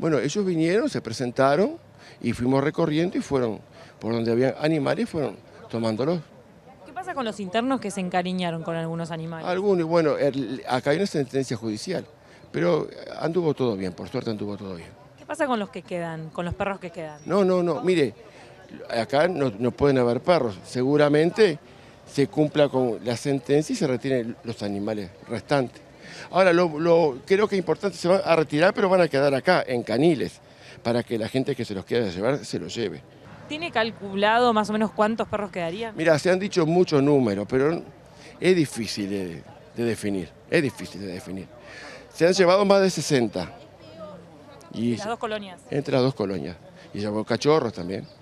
Bueno, ellos vinieron, se presentaron y fuimos recorriendo y fueron por donde había animales, fueron tomándolos. ¿Qué pasa con los internos que se encariñaron con algunos animales? Algunos, bueno, acá hay una sentencia judicial, pero anduvo todo bien, por suerte anduvo todo bien. ¿Qué pasa con los que quedan, con los perros que quedan? No, no, no, mire, acá no, pueden haber perros, seguramente se cumpla con la sentencia y se retienen los animales restantes. Ahora, lo, creo que es importante, se van a retirar, pero van a quedar acá, en Caniles, para que la gente que se los quiera llevar, se los lleve. ¿Tiene calculado más o menos cuántos perros quedarían? Mira, se han dicho muchos números, pero es difícil de, definir, es difícil de definir. Se han llevado más de 60. Y, ¿Entre las dos colonias? Entre las dos colonias. Y llevó cachorros también.